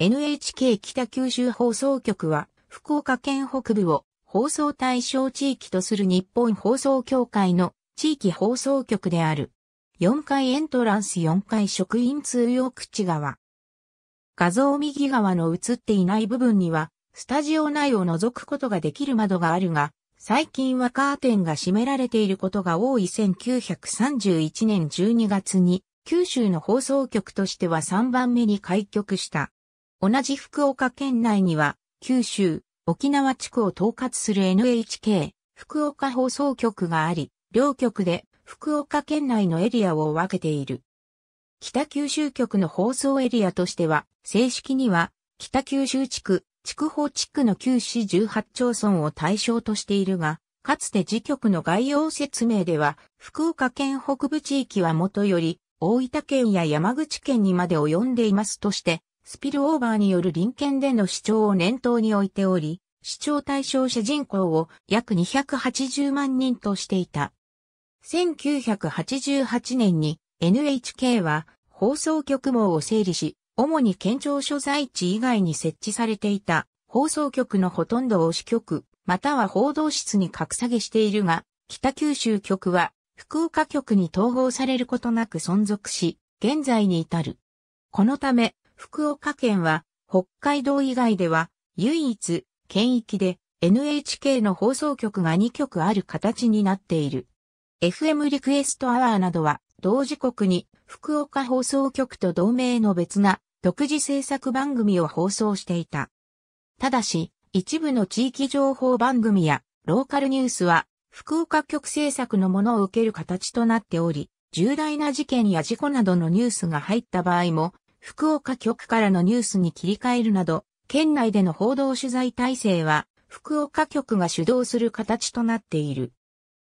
NHK 北九州放送局は、福岡県北部を放送対象地域とする日本放送協会の地域放送局である。4階エントランス4階職員通用口側。画像右側の映っていない部分には、スタジオ内を覗くことができる窓があるが、最近はカーテンが閉められていることが多い1931年12月に、九州の放送局としては3番目に開局した。同じ福岡県内には、九州、沖縄地区を統括する NHK、福岡放送局があり、両局で福岡県内のエリアを分けている。北九州局の放送エリアとしては、正式には、北九州地区、筑豊地区の九市18町村を対象としているが、かつて次局の概要説明では、福岡県北部地域はもとより、大分県や山口県にまで及んでいますとして、スピルオーバーによる臨検での主張を念頭に置いており、主張対象者人口を約280万人としていた。1988年に NHK は放送局網を整理し、主に県庁所在地以外に設置されていた放送局のほとんどを支局、または報道室に格下げしているが、北九州局は福岡局に統合されることなく存続し、現在に至る。このため、福岡県は北海道以外では唯一県域で NHK の放送局が2局ある形になっている。FM リクエストアワーなどは同時刻に福岡放送局と同盟の別な独自制作番組を放送していた。ただし、一部の地域情報番組やローカルニュースは福岡局制作のものを受ける形となっており、重大な事件や事故などのニュースが入った場合も福岡局からのニュースに切り替えるなど、県内での報道取材体制は、福岡局が主導する形となっている。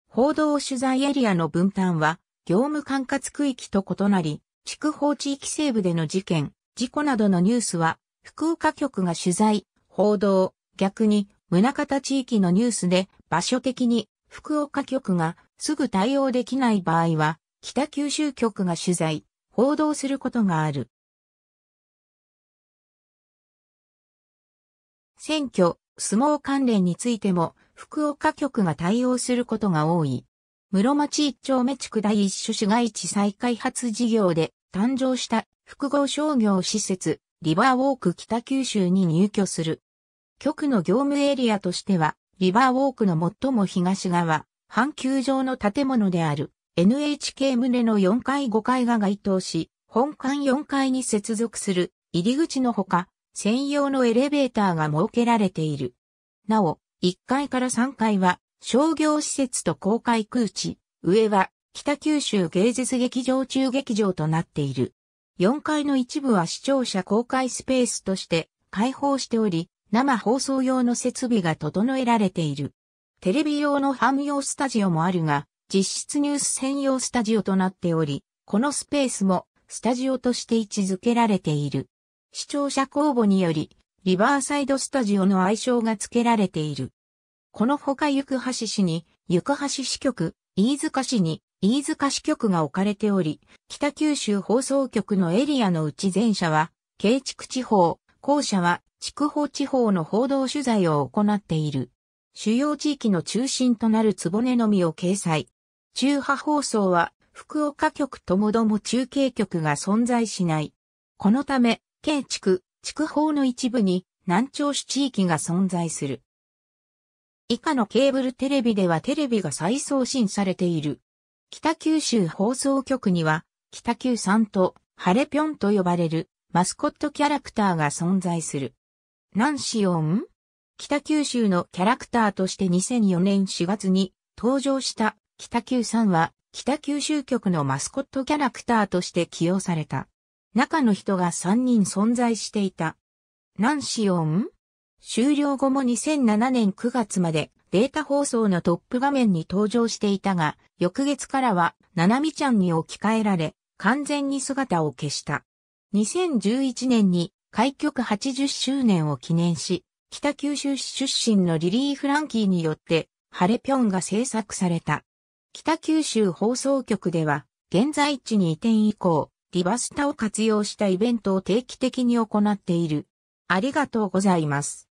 報道取材エリアの分担は、業務管轄区域と異なり、筑豊地域西部での事件、事故などのニュースは、福岡局が取材、報道、逆に、宗方地域のニュースで、場所的に、福岡局がすぐ対応できない場合は、北九州局が取材、報道することがある。選挙、相撲関連についても、福岡局が対応することが多い。室町一丁目地区第一種市街地再開発事業で誕生した複合商業施設、リバーウォーク北九州に入居する。局の業務エリアとしては、リバーウォークの最も東側、半球状の建物である NHK 棟の4階5階が該当し、本館4階に接続する入り口のほか、専用のエレベーターが設けられている。なお、1階から3階は商業施設と公開空地、上は北九州芸術劇場中劇場となっている。4階の一部は視聴者公開スペースとして開放しており、生放送用の設備が整えられている。テレビ用の汎用スタジオもあるが、実質ニュース専用スタジオとなっており、このスペースもスタジオとして位置づけられている。視聴者公募により、リバーサイドスタジオの愛称が付けられている。このほか行橋市に、行橋支局、飯塚市に、飯塚支局が置かれており、北九州放送局のエリアのうち前者は、慶畜地方、後者は、筑豊地方の報道取材を行っている。主要地域の中心となるぼねのみを掲載。中波放送は、福岡局ともども中継局が存在しない。このため、K 地区、地区法の一部に南朝市地域が存在する。以下のケーブルテレビではテレビが再送信されている。北九州放送局には、北九さんと、ハレピョンと呼ばれるマスコットキャラクターが存在する。ナンシオン北九州のキャラクターとして2004年4月に登場した北九さんは北九州局のマスコットキャラクターとして起用された。中の人が3人存在していた。ナンシオン終了後も2007年9月までデータ放送のトップ画面に登場していたが、翌月からは、ななみちゃんに置き換えられ、完全に姿を消した。2011年に開局80周年を記念し、北九州市出身のリリー・フランキーによって、ハレピョンが制作された。北九州放送局では、現在地に移転以降、リバスタを活用したイベントを定期的に行っている。ありがとうございます。